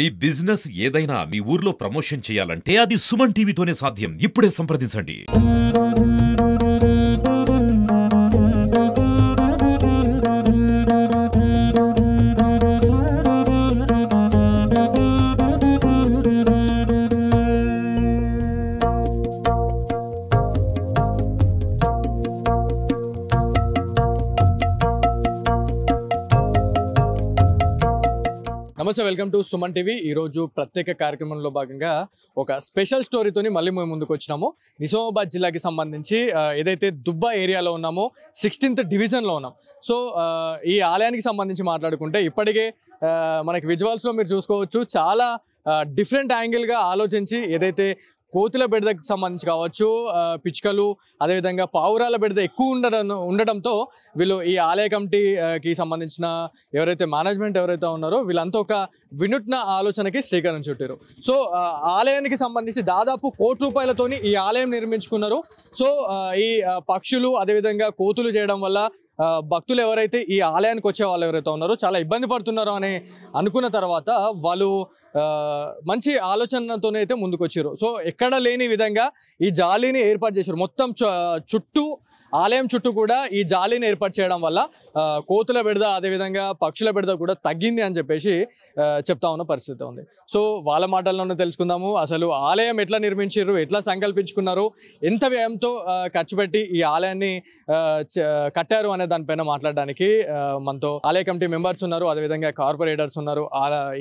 మీ business ఏదైనా మీ ఊర్లో promotion చేయాలంటే అది సుమన్ టీవీతోనే సాధ్యం ఇప్పుడే సంప్రదించండి వెల్కమ్ టు సుమన్ టీవీ ఈరోజు ప్రత్యేక కార్యక్రమంలో భాగంగా ఒక స్పెషల్ స్టోరీతోని మళ్ళీ మేము ముందుకు వచ్చినాము నిజామాబాద్ జిల్లాకి సంబంధించి ఏదైతే దుబ్బా ఏరియాలో ఉన్నామో సిక్స్టీన్త్ డివిజన్లో ఉన్నాం సో ఈ ఆలయానికి సంబంధించి మాట్లాడుకుంటే ఇప్పటికే మనకి విజువల్స్లో మీరు చూసుకోవచ్చు చాలా డిఫరెంట్ యాంగిల్గా ఆలోచించి ఏదైతే కోతుల బిడ్డకు సంబంధించి కావచ్చు పిచ్చుకలు అదేవిధంగా పావురాల బిడ్డ ఎక్కువ ఉండడం ఉండడంతో వీళ్ళు ఈ ఆలయ కమిటీకి సంబంధించిన ఎవరైతే మేనేజ్మెంట్ ఎవరైతే ఉన్నారో వీళ్ళంతా ఒక వినూత్న ఆలోచనకి శ్రీకారం చుట్టారు సో ఆలయానికి సంబంధించి దాదాపు కోటి రూపాయలతోని ఈ ఆలయం నిర్మించుకున్నారు సో ఈ పక్షులు అదేవిధంగా కోతులు చేయడం వల్ల భక్తులు ఎవరైతే ఈ ఆలయానికి వచ్చే వాళ్ళు ఎవరైతే ఉన్నారో చాలా ఇబ్బంది పడుతున్నారో అని అనుకున్న తర్వాత వాళ్ళు మంచి ఆలోచనతోనే అయితే ముందుకు వచ్చారు సో ఎక్కడ లేని విధంగా ఈ జాలీని ఏర్పాటు చేశారు మొత్తం చుట్టూ ఆలయం చుట్టూ కూడా ఈ జాలీని ఏర్పాటు చేయడం వల్ల కోతుల బిడద అదేవిధంగా పక్షుల బిడద కూడా తగ్గింది అని చెప్పేసి చెప్తా ఉన్న పరిస్థితి ఉంది సో వాళ్ళ మాటల్లోనే తెలుసుకుందాము అసలు ఆలయం ఎట్లా నిర్మించారు ఎట్లా సంకల్పించుకున్నారు ఎంత వ్యయంతో ఖర్చు పెట్టి ఈ ఆలయాన్ని కట్టారు అనే దానిపైన మాట్లాడడానికి మనతో ఆలయ కమిటీ మెంబర్స్ ఉన్నారు అదేవిధంగా కార్పొరేటర్స్ ఉన్నారు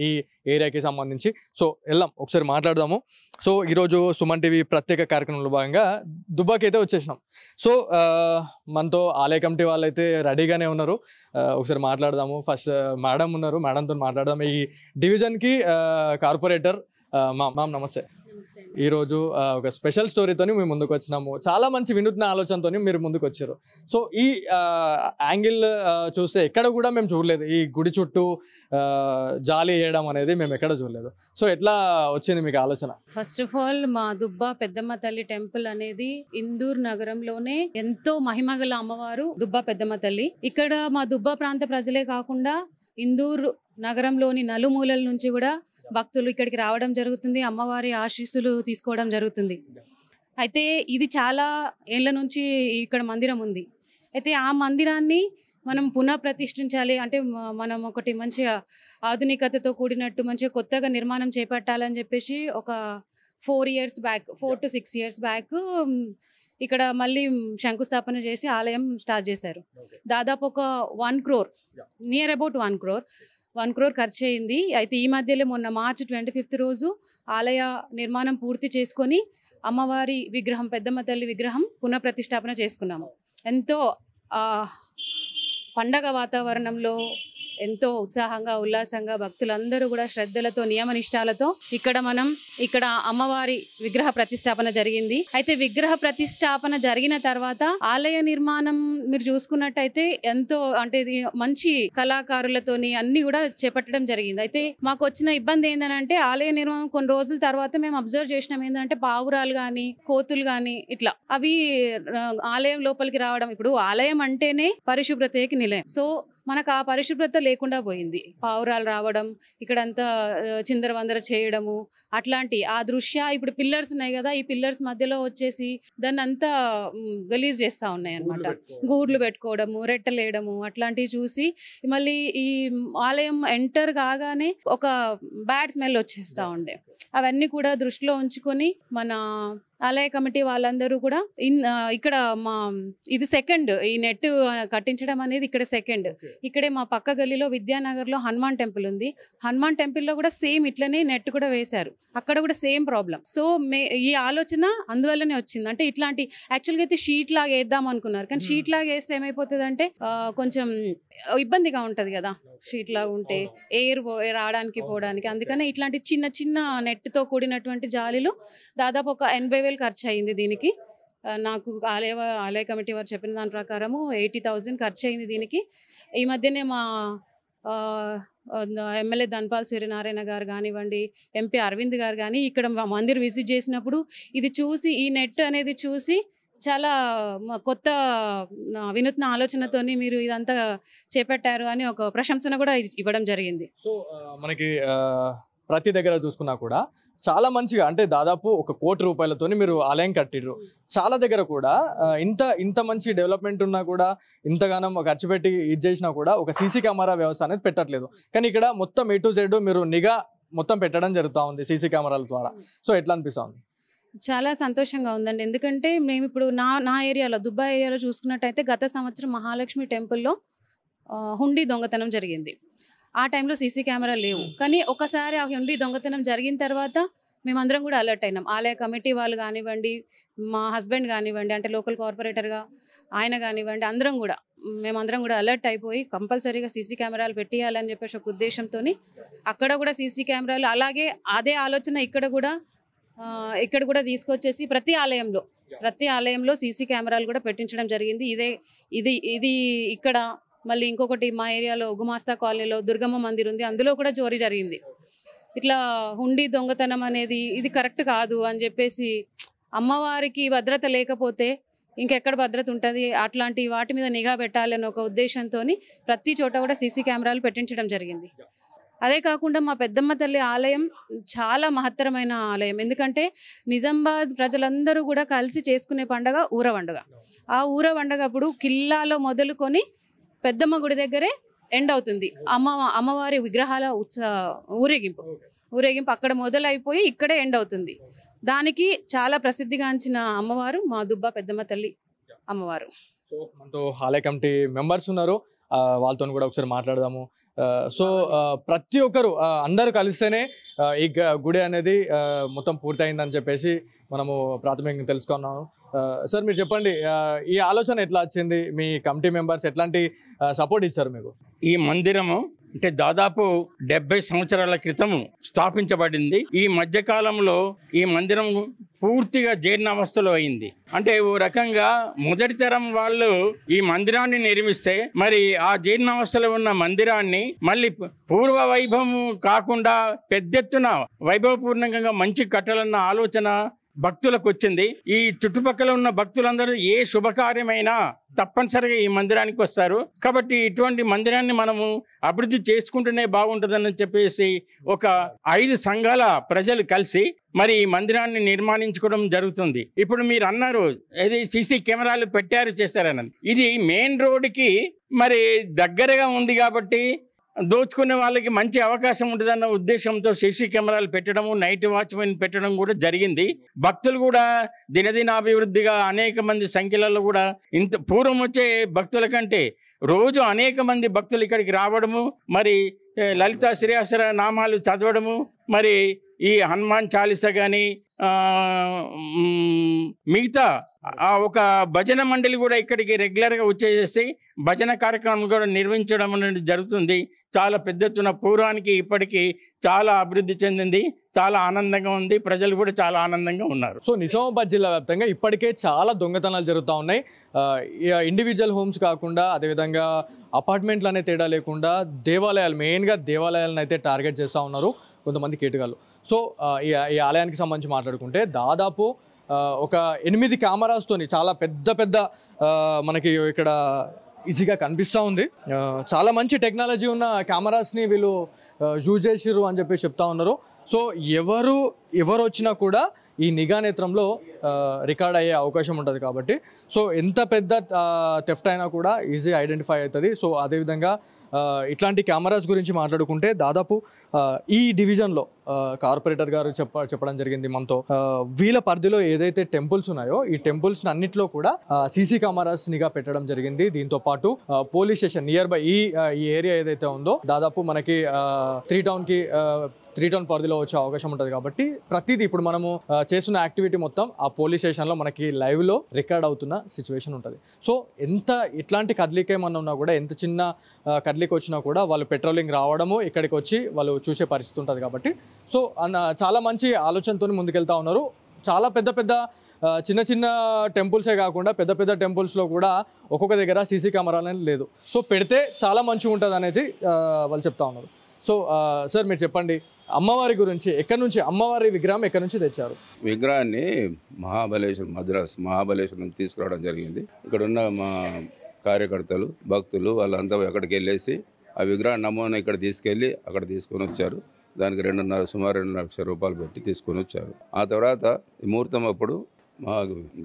ఈ ఏరియాకి సంబంధించి సో వెళ్దాం ఒకసారి మాట్లాడదాము సో ఈరోజు సుమన్ టీవీ ప్రత్యేక కార్యక్రమంలో భాగంగా దుబ్బాకి అయితే వచ్చేసినాం సో మనతో ఆలయ కమిటీ వాళ్ళు అయితే రెడీగానే ఉన్నారు ఒకసారి మాట్లాడదాము ఫస్ట్ మేడం ఉన్నారు మేడంతో మాట్లాడదాము ఈ డివిజన్కి కార్పొరేటర్ మామ్ నమస్తే ఈరోజు ఒక స్పెషల్ స్టోరీతోని మేము ముందుకు వచ్చినాము చాలా మంచి వినూత్న ఆలోచనతో మీరు ముందుకు వచ్చారు సో ఈ యాంగిల్ చూస్తే ఎక్కడ కూడా మేము చూడలేదు ఈ గుడి చుట్టూ జాలి వేయడం అనేది మేము ఎక్కడ చూడలేదు సో ఎట్లా వచ్చింది మీకు ఆలోచన ఫస్ట్ ఆఫ్ ఆల్ మా దుబ్బా పెద్దమ్మ తల్లి టెంపుల్ అనేది ఇందూర్ నగరంలోనే ఎంతో మహిమగల అమ్మవారు దుబ్బా పెద్దమ్మ తల్లి ఇక్కడ మా దుబ్బా ప్రాంత ప్రజలే కాకుండా ఇందూర్ నగరంలోని నలుమూలల నుంచి కూడా భక్తులు ఇక్కడికి రావడం జరుగుతుంది అమ్మవారి ఆశీస్సులు తీసుకోవడం జరుగుతుంది అయితే ఇది చాలా ఏళ్ళ నుంచి ఇక్కడ మందిరం ఉంది అయితే ఆ మందిరాన్ని మనం పునః ప్రతిష్ఠించాలి అంటే మనం ఒకటి మంచిగా ఆధునికతతో కూడినట్టు మంచిగా కొత్తగా నిర్మాణం చేపట్టాలని చెప్పేసి ఒక four years back four to six years back ఇక్కడ మళ్ళీ శంకుస్థాపన చేసి ఆలయం స్టార్ట్ చేశారు దాదాపు ఒక one crore near about one crore one crore ఖర్చు అయింది అయితే ఈ మధ్యలో మొన్న మార్చి ట్వంటీ ఫిఫ్త్ రోజు ఆలయ నిర్మాణం పూర్తి చేసుకొని అమ్మవారి విగ్రహం పెద్దమ్మ తల్లి విగ్రహం పునఃప్రతిష్టాపన చేసుకున్నాము ఎంతో పండగ వాతావరణంలో ఎంతో ఉత్సాహంగా ఉల్లాసంగా భక్తులందరూ కూడా శ్రద్ధలతో నియమనిష్టాలతో ఇక్కడ మనం ఇక్కడ అమ్మవారి విగ్రహ ప్రతిష్టాపన జరిగింది అయితే విగ్రహ ప్రతిష్టాపన జరిగిన తర్వాత ఆలయ నిర్మాణం మీరు చూసుకున్నట్టయితే ఎంతో అంటే మంచి కళాకారులతోని అన్ని కూడా చేపట్టడం జరిగింది అయితే మాకు వచ్చిన ఇబ్బంది ఏంటంటే ఆలయ నిర్మాణం కొన్ని రోజుల తర్వాత మేము అబ్జర్వ్ చేసినాం ఏంటంటే పావురాలు కానీ కోతులు కానీ ఇట్లా అవి ఆలయం లోపలికి రావడం ఇప్పుడు ఆలయం అంటేనే పరిశుభ్రతకి నిలయం సో మనకు ఆ పరిశుభ్రత లేకుండా పోయింది పావురాలు రావడం ఇక్కడంతా చిందర వందర చేయడము అట్లాంటి ఆ దృశ్య ఇప్పుడు పిల్లర్స్ ఉన్నాయి కదా ఈ పిల్లర్స్ మధ్యలో వచ్చేసి దాన్ని అంతా గలీజ్ చేస్తూ ఉన్నాయి అనమాట గూడ్లు పెట్టుకోవడము రెట్టలేయడము అట్లాంటివి చూసి మళ్ళీ ఈ ఆలయం ఎంటర్ కాగానే ఒక బ్యాడ్ స్మెల్ వచ్చేస్తూ ఉండే అవన్నీ కూడా దృష్టిలో ఉంచుకొని మన ఆలయ కమిటీ వాళ్ళందరూ కూడా ఇన్ ఇక్కడ మా ఇది సెకండ్ ఈ నెట్ కట్టించడం అనేది ఇక్కడ సెకండ్ ఇక్కడే మా పక్క గల్లీలో విద్యానగర్లో హనుమాన్ టెంపుల్ ఉంది హనుమాన్ టెంపుల్లో కూడా సేమ్ ఇట్లనే నెట్ కూడా వేశారు అక్కడ కూడా సేమ్ ప్రాబ్లం సో మే ఈ ఆలోచన అందువల్లనే వచ్చింది అంటే ఇట్లాంటి యాక్చువల్గా అయితే షీట్ లాగా వేద్దాం అనుకున్నారు కానీ షీట్ లాగా వేస్తే ఏమైపోతుంది అంటే కొంచెం ఇబ్బందిగా ఉంటుంది కదా షీట్ లాగా ఉంటే ఎయిర్ రావడానికి పోవడానికి అందుకని ఇట్లాంటి చిన్న చిన్న నెట్తో కూడినటువంటి జాలీలు దాదాపు ఒక ఎనభై వేలు ఖర్చు అయింది దీనికి నాకు ఆలయ ఆలయ కమిటీ వారు చెప్పిన దాని ప్రకారము ఎయిటీ థౌజండ్ ఖర్చు అయింది దీనికి ఈ మధ్యనే మా ఎమ్మెల్యే ధన్పాల్ సూర్యనారాయణ గారు కానివ్వండి ఎంపీ అరవింద్ గారు కానీ ఇక్కడ మందిర్ విజిట్ చేసినప్పుడు ఇది చూసి ఈ నెట్ అనేది చూసి చాలా కొత్త వినూత్న ఆలోచనతో మీరు ఇదంతా చేపట్టారు అని ఒక ప్రశంసన కూడా ఇవ్వడం జరిగింది సో మనకి ప్రతి దగ్గర చూసుకున్నా కూడా చాలా మంచిగా అంటే దాదాపు ఒక కోటి రూపాయలతోని మీరు ఆలయం కట్టిర్రు చాలా దగ్గర కూడా ఇంత ఇంత మంచి డెవలప్మెంట్ ఉన్నా కూడా ఇంతగానం ఖర్చు పెట్టి ఇది చేసినా కూడా ఒక సీసీ కెమెరా వ్యవస్థ అనేది పెట్టట్లేదు కానీ ఇక్కడ మొత్తం ఏ టు జెడ్ మీరు నిఘా మొత్తం పెట్టడం జరుగుతూ ఉంది సీసీ కెమెరాల ద్వారా సో ఎట్లా అనిపిస్తుంది చాలా సంతోషంగా ఉందండి ఎందుకంటే మేము ఇప్పుడు నా నా ఏరియాలో దుబాయ్ ఏరియాలో చూసుకున్నట్టయితే గత సంవత్సరం మహాలక్ష్మి టెంపుల్లో హుండీ దొంగతనం జరిగింది ఆ టైంలో సీసీ కెమెరా లేవు కానీ ఒకసారి ఆ హుండీ దొంగతనం జరిగిన తర్వాత మేమందరం కూడా అలర్ట్ అయినాం ఆలయ కమిటీ వాళ్ళు కానివ్వండి మా హస్బెండ్ కానివ్వండి అంటే లోకల్ కార్పొరేటర్గా ఆయన కానివ్వండి అందరం కూడా మేమందరం కూడా అలర్ట్ అయిపోయి కంపల్సరీగా సీసీ కెమెరాలు పెట్టేయాలని చెప్పేసి ఒక ఉద్దేశంతో అక్కడ కూడా సీసీ కెమెరాలు అలాగే అదే ఆలోచన ఇక్కడ కూడా ఇక్కడ కూడా తీసుకొచ్చేసి ప్రతి ఆలయంలో ప్రతి ఆలయంలో సీసీ కెమెరాలు కూడా పెట్టించడం జరిగింది ఇదే ఇది ఇది ఇక్కడ మళ్ళీ ఇంకొకటి మా ఏరియాలో ఉగుమాస్తా కాలనీలో దుర్గమ్మ మందిర్ ఉంది అందులో కూడా చోరీ జరిగింది ఇట్లా హుండీ దొంగతనం అనేది ఇది కరెక్ట్ కాదు అని చెప్పేసి అమ్మవారికి భద్రత లేకపోతే ఇంకెక్కడ భద్రత ఉంటుంది అట్లాంటి వాటి మీద నిఘా పెట్టాలని ఒక ఉద్దేశంతో ప్రతి చోట కూడా సీసీ కెమెరాలు పెట్టించడం జరిగింది అదే కాకుండా మా పెద్దమ్మ తల్లి ఆలయం చాలా మహత్తరమైన ఆలయం ఎందుకంటే నిజామాబాద్ ప్రజలందరూ కూడా కలిసి చేసుకునే పండగ ఊర పండుగ ఆ ఊర పండగప్పుడు కిల్లాలో మొదలుకొని పెద్దమ్మ గుడి దగ్గరే ఎండ్ అవుతుంది అమ్మ అమ్మవారి విగ్రహాల ఉత్సవ ఊరేగింపు ఊరేగింపు అక్కడ మొదలైపోయి ఇక్కడే ఎండ్ అవుతుంది దానికి చాలా ప్రసిద్ధిగాంచిన అమ్మవారు మా దుబ్బ పెద్దమ్మ తల్లి అమ్మవారు సో మనతో హాలే కమిటీ మెంబర్స్ ఉన్నారు వాళ్ళతో కూడా ఒకసారి మాట్లాడదాము సో ప్రతి ఒక్కరు అందరూ కలిస్తేనే ఈ గుడి అనేది మొత్తం పూర్తయిందని చెప్పేసి మనము ప్రాథమికంగా తెలుసుకున్నాము సార్ మీరు చెప్పండి ఈ ఆలోచన ఎట్లా వచ్చింది మీ కమిటీ మెంబర్స్ ఎట్లాంటి సపోర్ట్ ఇచ్చారు మీకు ఈ మందిరము అంటే దాదాపు డెబ్బై సంవత్సరాల క్రితం స్థాపించబడింది ఈ మధ్యకాలంలో ఈ మందిరం పూర్తిగా జీర్ణావస్థలో అయింది అంటే ఓ రకంగా మొదటి తరం వాళ్ళు ఈ మందిరాన్ని నిర్మిస్తే మరి ఆ జీర్ణావస్థలో ఉన్న మందిరాన్ని మళ్ళీ పూర్వ వైభవం కాకుండా పెద్ద ఎత్తున వైభవపూర్ణంగా మంచి కట్టాలన్న ఆలోచన భక్తులకు వచ్చింది ఈ చుట్టుపక్కల ఉన్న భక్తులందరూ ఏ శుభకార్యమైనా తప్పనిసరిగా ఈ మందిరానికి వస్తారు కాబట్టి ఇటువంటి మందిరాన్ని మనము అభివృద్ధి చేసుకుంటేనే బాగుంటుందని చెప్పేసి ఒక ఐదు సంఘాల ప్రజలు కలిసి మరి ఈ మందిరాన్ని నిర్మాణించుకోవడం జరుగుతుంది ఇప్పుడు మీరు అన్నారు ఇది సీసీ కెమెరాలు పెట్టారు చేస్తారన్నది ఇది మెయిన్ రోడ్డుకి మరి దగ్గరగా ఉంది కాబట్టి దోచుకునే వాళ్ళకి మంచి అవకాశం ఉంటుందన్న ఉద్దేశంతో సీసీ కెమెరాలు పెట్టడము నైట్ వాచ్మెన్ పెట్టడం కూడా జరిగింది భక్తులు కూడా దినదినాభివృద్ధిగా అనేక మంది సంఖ్యలలో కూడా ఇంత పూర్వం వచ్చే భక్తుల కంటే రోజు అనేక మంది భక్తులు ఇక్కడికి రావడము మరి లలిత శ్రీహాసర నామాలు చదవడము మరి ఈ హనుమాన్ చాలీస కానీ మిగతా ఆ ఒక భజన మండలి కూడా ఇక్కడికి రెగ్యులర్గా వచ్చేసేసి భజన కార్యక్రమం కూడా నిర్వహించడం అనేది జరుగుతుంది చాలా పెద్ద ఎత్తున పూర్వానికి ఇప్పటికీ చాలా అభివృద్ధి చెందింది చాలా ఆనందంగా ఉంది ప్రజలు కూడా చాలా ఆనందంగా ఉన్నారు సో నిజామాబాద్ జిల్లా వ్యాప్తంగా ఇప్పటికే చాలా దొంగతనాలు జరుగుతూ ఉన్నాయి ఇండివిజువల్ హోమ్స్ కాకుండా అదేవిధంగా అపార్ట్మెంట్లు అనే తేడా లేకుండా దేవాలయాలు మెయిన్గా దేవాలయాలను అయితే టార్గెట్ చేస్తూ ఉన్నారు కొంతమంది కీటకాలు సో ఈ ఆలయానికి సంబంధించి మాట్లాడుకుంటే దాదాపు ఒక ఎనిమిది కెమెరాస్తోని చాలా పెద్ద పెద్ద మనకి ఇక్కడ ఈజీగా కనిపిస్తూ ఉంది చాలా మంచి టెక్నాలజీ ఉన్న కెమెరాస్ని వీళ్ళు యూజ్ చేసిర్రు అని చెప్పి చెప్తా ఉన్నారు సో ఎవరు ఎవరు వచ్చినా కూడా ఈ నిఘా నేత్రంలో రికార్డ్ అయ్యే అవకాశం ఉంటుంది కాబట్టి సో ఎంత పెద్ద థెఫ్ట్ అయినా కూడా ఈజీ ఐడెంటిఫై అవుతుంది సో అదేవిధంగా ఇట్లాంటి కెమెరాస్ గురించి మాట్లాడుకుంటే దాదాపు ఈ డివిజన్లో కార్పొరేటర్ గారు చెప్ప చెప్పడం జరిగింది మనతో వీళ్ళ పరిధిలో ఏదైతే టెంపుల్స్ ఉన్నాయో ఈ టెంపుల్స్ అన్నిట్లో కూడా సీసీ కెమెరాస్ నిగా పెట్టడం జరిగింది దీంతో పాటు పోలీస్ స్టేషన్ నియర్ బై ఈ ఏరియా ఏదైతే ఉందో దాదాపు మనకి త్రీ టౌన్ కి త్రీ టౌన్ పరిధిలో వచ్చే అవకాశం ఉంటుంది కాబట్టి ప్రతిదీ ఇప్పుడు మనము చేస్తున్న యాక్టివిటీ మొత్తం ఆ పోలీస్ స్టేషన్లో మనకి లైవ్లో రికార్డ్ అవుతున్న సిచ్యువేషన్ ఉంటుంది సో ఎంత ఎట్లాంటి కదలిక ఏమన్నా ఉన్నా కూడా ఎంత చిన్న కదలిక వచ్చినా కూడా వాళ్ళు పెట్రోలింగ్ రావడము ఇక్కడికి వచ్చి వాళ్ళు చూసే పరిస్థితి ఉంటుంది కాబట్టి సో చాలా మంచి ఆలోచనతో ముందుకెళ్తా ఉన్నారు చాలా పెద్ద పెద్ద చిన్న చిన్న టెంపుల్సే కాకుండా పెద్ద పెద్ద టెంపుల్స్లో కూడా ఒక్కొక్క దగ్గర సీసీ కెమెరాలు లేదు సో పెడితే చాలా మంచిగా ఉంటుంది అనేది వాళ్ళు చెప్తా ఉన్నారు సో సార్ మీరు చెప్పండి అమ్మవారి గురించి ఎక్కడి నుంచి అమ్మవారి విగ్రహం ఎక్కడి నుంచి తెచ్చారు విగ్రహాన్ని మహాబలేశ్వరం మద్రాస్ మహాబలేశ్వరం తీసుకురావడం జరిగింది ఇక్కడ ఉన్న మా కార్యకర్తలు భక్తులు వాళ్ళంతా అక్కడికి వెళ్ళేసి ఆ విగ్రహ నమూనా ఇక్కడ తీసుకెళ్ళి అక్కడ తీసుకొని వచ్చారు దానికి రెండున్నర సుమారు రెండున్నర లక్షల రూపాయలు పెట్టి తీసుకొని వచ్చారు ఆ తర్వాత ముహూర్తం అప్పుడు మా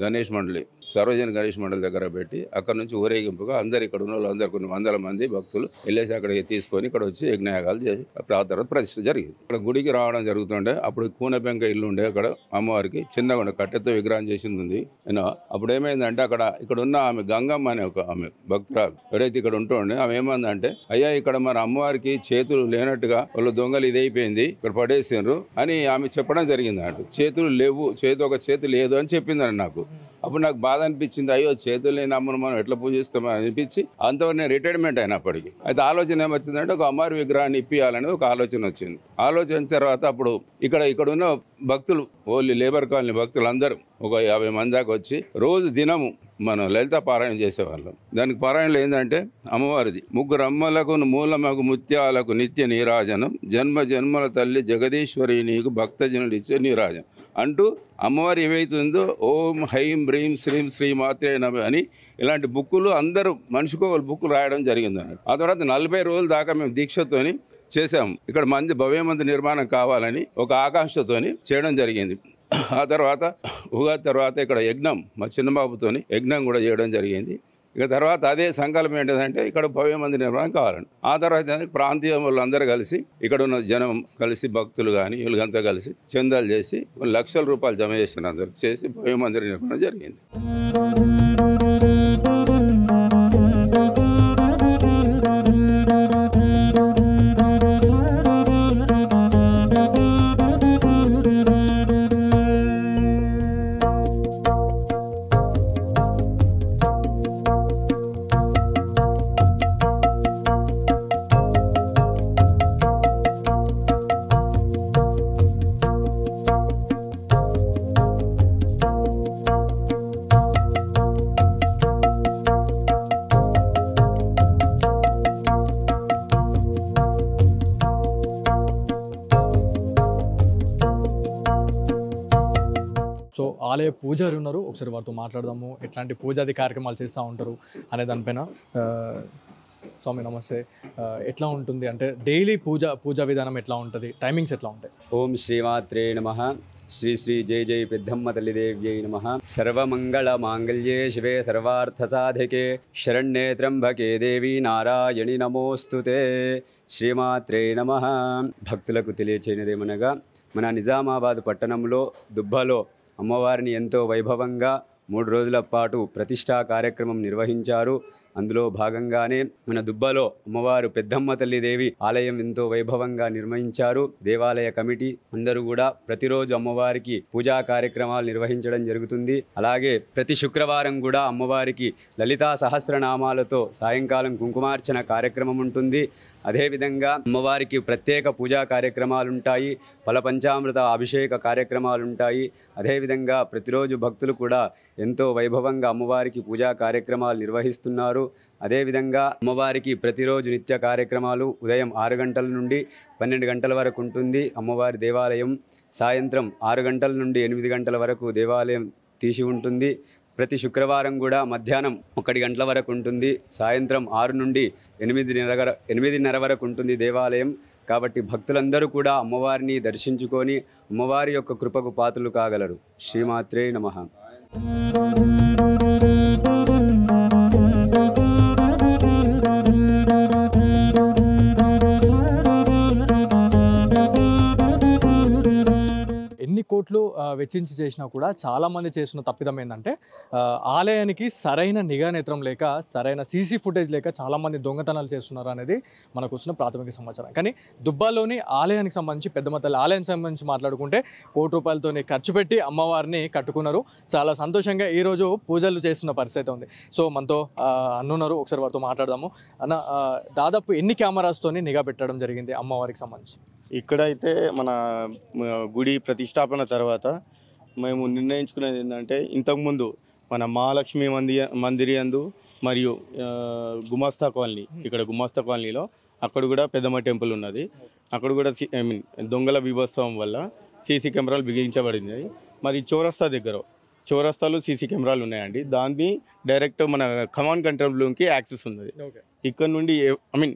గణేష్ మండలి సర్వజన గణేష్ మండలి దగ్గర పెట్టి అక్కడ నుంచి ఊరేగింపుగా అందరు ఇక్కడ ఉన్న వాళ్ళు అందరు కొన్ని వందల మంది భక్తులు వెళ్ళేసి అక్కడికి తీసుకొని ఇక్కడ వచ్చి యజ్ఞయాగాలు చేసి ప్రార్థన ప్రతిష్ట జరిగింది ఇక్కడ గుడికి రావడం జరుగుతుండే అప్పుడు కూనపెంక ఇల్లు ఉండే అక్కడ అమ్మవారికి చిన్నగా ఉండే కట్టెతో విగ్రహం చేసింది ఉంది అప్పుడు ఏమైందంటే అక్కడ ఇక్కడ ఉన్న ఆమె గంగమ్మ అనే ఒక ఆమె భక్తురాలు ఎవరైతే ఇక్కడ ఉంటుండే ఆమె ఏమందంటే అయ్యా ఇక్కడ మన అమ్మవారికి చేతులు లేనట్టుగా వాళ్ళు దొంగలు ఇదైపోయింది ఇక్కడ పడేసిండ్రు అని ఆమె చెప్పడం జరిగింది అంటే చేతులు లేవు చేతి ఒక చేతి లేదు అని చెప్పి చెప్పిందని నాకు అప్పుడు నాకు బాధ అనిపించింది అయ్యో చేతులు లేని అమ్మను మనం ఎట్లా పూజిస్తామని అనిపించి అంతవరకు నేను రిటైర్మెంట్ అయినప్పటికీ అయితే ఆలోచన ఏమొచ్చిందంటే ఒక అమ్మారి విగ్రహాన్ని ఇప్పియాలనేది ఒక ఆలోచన వచ్చింది ఆలోచన తర్వాత అప్పుడు ఇక్కడ ఇక్కడ ఉన్న భక్తులు ఓన్లీ లేబర్ కాలనీ భక్తులు అందరూ ఒక యాభై మంది దాకా వచ్చి రోజు దినము మనం లలిత పారాయణ చేసేవాళ్ళం దానికి పారాయణలు ఏంటంటే అమ్మవారిది ముగ్గురు అమ్మలకు మూలమకు ముత్యాలకు నిత్య నీరాజనం జన్మ జన్మల తల్లి జగదీశ్వరి నీకు భక్తజనుడిచ్చే ఇచ్చే నీరాజనం అంటూ అమ్మవారు ఏవైతుందో ఓం హైం బ్రీం శ్రీం శ్రీమాతే నమ అని ఇలాంటి బుక్కులు అందరూ మనిషికో బుక్కులు రాయడం జరిగింది అన్నాడు ఆ తర్వాత నలభై రోజుల దాకా మేము దీక్షతోని చేసాం ఇక్కడ మంది భవ్య మంది నిర్మాణం కావాలని ఒక ఆకాంక్షతోని చేయడం జరిగింది ఆ తర్వాత ఉగాది తర్వాత ఇక్కడ యజ్ఞం మా చిన్నబాబుతోని యజ్ఞం కూడా చేయడం జరిగింది ఇక తర్వాత అదే సంకల్పం ఏంటంటే ఇక్కడ భవ్య మంది నిర్మాణం కావాలండి ఆ తర్వాత ప్రాంతీయ వాళ్ళందరూ కలిసి ఇక్కడ ఉన్న జనం కలిసి భక్తులు కానీ వీళ్ళంతా కలిసి చందాలు చేసి లక్షల రూపాయలు జమ చేసిన అందరూ చేసి భవ్య మందిర నిర్మాణం జరిగింది సో ఆలయ పూజారి ఉన్నారు ఒకసారి వారితో మాట్లాడదాము ఎట్లాంటి పూజాది కార్యక్రమాలు చేస్తూ ఉంటారు అనే దానిపైన స్వామి నమస్తే ఎట్లా ఉంటుంది అంటే డైలీ పూజ పూజా విధానం ఎట్లా ఉంటుంది టైమింగ్స్ ఎట్లా ఉంటాయి ఓం శ్రీమాత్రే నమ శ్రీ శ్రీ జయ జయ పెద్దమ్మ తల్లిదేవ్యై నమ సర్వమంగళ మాంగళ్యే శివే సర్వార్థ సాధకే శరణ్యే త్రంభకే దేవి నారాయణి నమోస్తుతే శ్రీమాత్రే నమ భక్తులకు తెలియచేయనదేమనగా మన నిజామాబాద్ పట్టణంలో దుబ్బలో అమ్మవారిని ఎంతో వైభవంగా మూడు రోజుల పాటు ప్రతిష్టా కార్యక్రమం నిర్వహించారు అందులో భాగంగానే మన దుబ్బలో అమ్మవారు పెద్దమ్మ తల్లి దేవి ఆలయం ఎంతో వైభవంగా నిర్మించారు దేవాలయ కమిటీ అందరూ కూడా ప్రతిరోజు అమ్మవారికి పూజా కార్యక్రమాలు నిర్వహించడం జరుగుతుంది అలాగే ప్రతి శుక్రవారం కూడా అమ్మవారికి లలితా సహస్రనామాలతో సాయంకాలం కుంకుమార్చన కార్యక్రమం ఉంటుంది అదేవిధంగా అమ్మవారికి ప్రత్యేక పూజా కార్యక్రమాలు ఉంటాయి ఫల పంచామృత అభిషేక కార్యక్రమాలు ఉంటాయి అదేవిధంగా ప్రతిరోజు భక్తులు కూడా ఎంతో వైభవంగా అమ్మవారికి పూజా కార్యక్రమాలు నిర్వహిస్తున్నారు అదేవిధంగా అమ్మవారికి ప్రతిరోజు నిత్య కార్యక్రమాలు ఉదయం ఆరు గంటల నుండి పన్నెండు గంటల వరకు ఉంటుంది అమ్మవారి దేవాలయం సాయంత్రం ఆరు గంటల నుండి ఎనిమిది గంటల వరకు దేవాలయం తీసి ఉంటుంది ప్రతి శుక్రవారం కూడా మధ్యాహ్నం ఒకటి గంటల వరకు ఉంటుంది సాయంత్రం ఆరు నుండి ఎనిమిది ఎనిమిదిన్నర వరకు ఉంటుంది దేవాలయం కాబట్టి భక్తులందరూ కూడా అమ్మవారిని దర్శించుకొని అమ్మవారి యొక్క కృపకు పాత్రలు కాగలరు శ్రీమాత్రే నమ కోట్లు వెచ్చించి చేసినా కూడా చాలామంది చేసిన తప్పిదం ఏంటంటే ఆలయానికి సరైన నిఘా నేత్రం లేక సరైన సీసీ ఫుటేజ్ లేక చాలామంది దొంగతనాలు చేస్తున్నారు అనేది మనకు వచ్చిన ప్రాథమిక సమాచారం కానీ దుబ్బాలోని ఆలయానికి సంబంధించి పెద్ద తల్లి ఆలయానికి సంబంధించి మాట్లాడుకుంటే కోటి రూపాయలతోనే ఖర్చు పెట్టి అమ్మవారిని కట్టుకున్నారు చాలా సంతోషంగా ఈరోజు పూజలు చేస్తున్న పరిస్థితి ఉంది సో మనతో అన్నున్నారు ఒకసారి వారితో మాట్లాడదాము అన్న దాదాపు ఎన్ని కెమెరాస్తోని నిఘా పెట్టడం జరిగింది అమ్మవారికి సంబంధించి ఇక్కడైతే మన గుడి ప్రతిష్టాపన తర్వాత మేము నిర్ణయించుకునేది ఏంటంటే ఇంతకుముందు మన మహాలక్ష్మి మంది మందిరియందు అందు మరియు గుమాస్తా కాలనీ ఇక్కడ గుమాస్తా కాలనీలో అక్కడ కూడా పెద్దమ్మ టెంపుల్ ఉన్నది అక్కడ కూడా ఐ మీన్ దొంగల బీభత్సవం వల్ల సీసీ కెమెరాలు బిగించబడింది మరి చౌరస్తా దగ్గర చౌరస్తాలో సీసీ కెమెరాలు ఉన్నాయండి దాన్ని డైరెక్ట్ మన కమాండ్ కంట్రోల్ రూమ్కి యాక్సెస్ ఉన్నది ఇక్కడ నుండి ఐ మీన్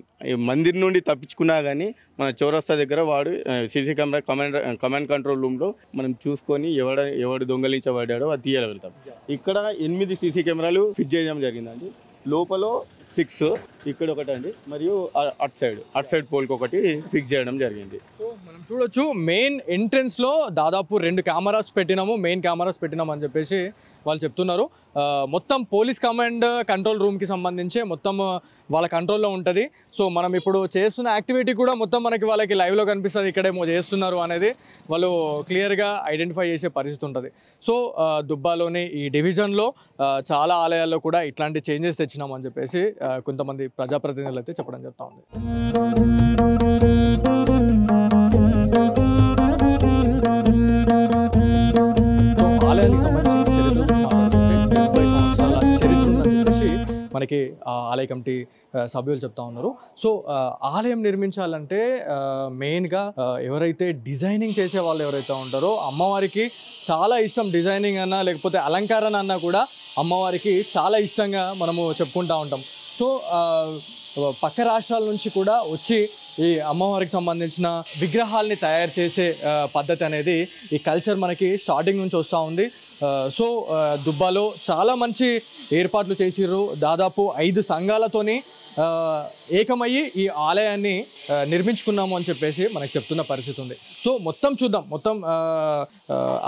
మందిర్ నుండి తప్పించుకున్నా కానీ మన చౌరస్తా దగ్గర వాడు CC camera command command control రూమ్లో మనం చూసుకొని ఎవడ ఎవడు దొంగలించబడ్డాడో అది తీయగలుగుతాం ఇక్కడ ఎనిమిది సీసీ కెమెరాలు ఫిట్ చేయడం జరిగిందండి లోపల సిక్స్ ఇక్కడ ఒకటి అండి మరియు అట్ సైడ్ అట్ సైడ్ పోల్కి ఒకటి ఫిక్స్ చేయడం జరిగింది చూడొచ్చు మెయిన్ ఎంట్రెన్స్లో దాదాపు రెండు కెమెరాస్ పెట్టినాము మెయిన్ కెమెరాస్ పెట్టినాము అని చెప్పేసి వాళ్ళు చెప్తున్నారు మొత్తం పోలీస్ కమాండ్ కంట్రోల్ రూమ్కి సంబంధించి మొత్తం వాళ్ళ కంట్రోల్లో ఉంటుంది సో మనం ఇప్పుడు చేస్తున్న యాక్టివిటీ కూడా మొత్తం మనకి వాళ్ళకి లైవ్లో కనిపిస్తుంది ఇక్కడేమో చేస్తున్నారు అనేది వాళ్ళు క్లియర్గా ఐడెంటిఫై చేసే పరిస్థితి ఉంటుంది సో దుబ్బాలోని ఈ డివిజన్లో చాలా ఆలయాల్లో కూడా ఇట్లాంటి చేంజెస్ తెచ్చినామని చెప్పేసి కొంతమంది ప్రజాప్రతినిధులు అయితే చెప్పడం జరుగుతూ ఉంది ఆలయానికి సంబంధించిన చరిత్ర సంవత్సరాల చరిత్ర ఉందని చెప్పేసి మనకి ఆలయ కమిటీ సభ్యులు చెప్తా ఉన్నారు సో ఆలయం నిర్మించాలంటే మెయిన్గా ఎవరైతే డిజైనింగ్ చేసే వాళ్ళు ఎవరైతే ఉంటారో అమ్మవారికి చాలా ఇష్టం డిజైనింగ్ అన్నా లేకపోతే అలంకారణ అన్నా కూడా అమ్మవారికి చాలా ఇష్టంగా మనము చెప్పుకుంటూ ఉంటాం సో పక్క రాష్ట్రాల నుంచి కూడా వచ్చి ఈ అమ్మవారికి సంబంధించిన విగ్రహాల్ని తయారు చేసే పద్ధతి అనేది ఈ కల్చర్ మనకి స్టార్టింగ్ నుంచి వస్తూ ఉంది సో దుబ్బాలో చాలా మంచి ఏర్పాట్లు చేసిర్రు దాదాపు ఐదు సంఘాలతోని ఏకమయ్యి ఈ ఆలయాన్ని నిర్మించుకున్నాము అని చెప్పేసి మనకు చెప్తున్న పరిస్థితి ఉంది సో మొత్తం చూద్దాం మొత్తం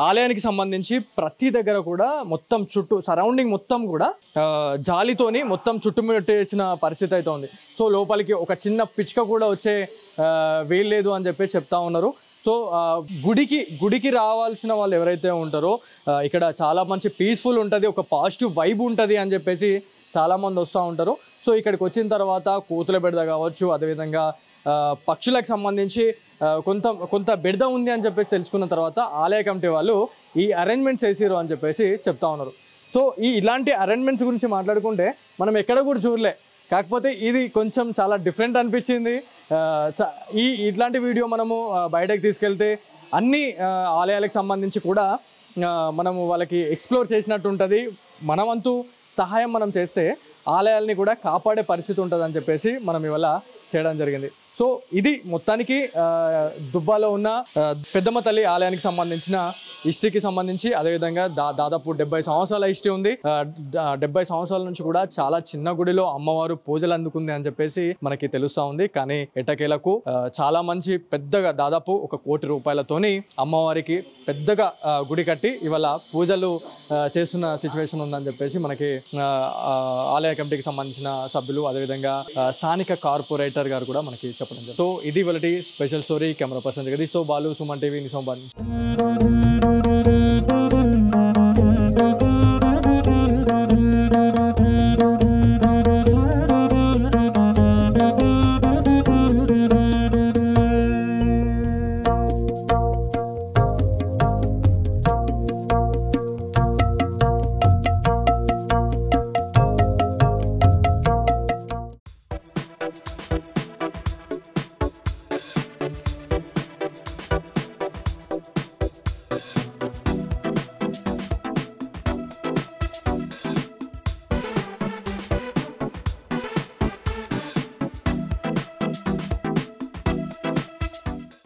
ఆలయానికి సంబంధించి ప్రతి దగ్గర కూడా మొత్తం చుట్టూ సరౌండింగ్ మొత్తం కూడా జాలితోని మొత్తం చుట్టుముట్టేసిన పరిస్థితి అయితే ఉంది సో లోపలికి ఒక చిన్న పిచ్చుక కూడా వచ్చే వీల్లేదు అని చెప్పి చెప్తా ఉన్నారు సో గుడికి గుడికి రావాల్సిన వాళ్ళు ఎవరైతే ఉంటారో ఇక్కడ చాలా మంచి పీస్ఫుల్ ఉంటుంది ఒక పాజిటివ్ వైబ్ ఉంటుంది అని చెప్పేసి చాలామంది వస్తూ ఉంటారు సో ఇక్కడికి వచ్చిన తర్వాత కోతుల బిడ్డ కావచ్చు అదేవిధంగా పక్షులకు సంబంధించి కొంత కొంత బిడ్డ ఉంది అని చెప్పేసి తెలుసుకున్న తర్వాత ఆలయ కమిటీ వాళ్ళు ఈ అరేంజ్మెంట్స్ వేసారు అని చెప్పేసి చెప్తా ఉన్నారు సో ఈ ఇలాంటి అరేంజ్మెంట్స్ గురించి మాట్లాడుకుంటే మనం ఎక్కడ కూడా చూడలే కాకపోతే ఇది కొంచెం చాలా డిఫరెంట్ అనిపించింది ఈ ఇట్లాంటి వీడియో మనము బయటకు తీసుకెళ్తే అన్ని ఆలయాలకు సంబంధించి కూడా మనము వాళ్ళకి ఎక్స్ప్లోర్ చేసినట్టు ఉంటుంది మనవంతు సహాయం మనం చేస్తే ఆలయాల్ని కూడా కాపాడే పరిస్థితి ఉంటుందని చెప్పేసి మనం ఇవాళ చేయడం జరిగింది సో ఇది మొత్తానికి దుబ్బాలో ఉన్న పెద్దమ్మ తల్లి ఆలయానికి సంబంధించిన హిస్టరీకి సంబంధించి అదేవిధంగా దా దాదాపు డెబ్బై సంవత్సరాల హిస్టరీ ఉంది డెబ్బై సంవత్సరాల నుంచి కూడా చాలా చిన్న గుడిలో అమ్మవారు పూజలు అందుకుంది అని చెప్పేసి మనకి తెలుస్తూ ఉంది కానీ ఎటకేలకు చాలా మంచి పెద్దగా దాదాపు ఒక కోటి రూపాయలతోని అమ్మవారికి పెద్దగా గుడి కట్టి ఇవాళ పూజలు చేస్తున్న సిచ్యువేషన్ ఉందని చెప్పేసి మనకి ఆలయ కమిటీకి సంబంధించిన సభ్యులు అదేవిధంగా స్థానిక కార్పొరేటర్ గారు కూడా మనకి చెప్పారు సో ఇది వాళ్ళ special story camera person Jagadish so Balu Suman TV బాగుంది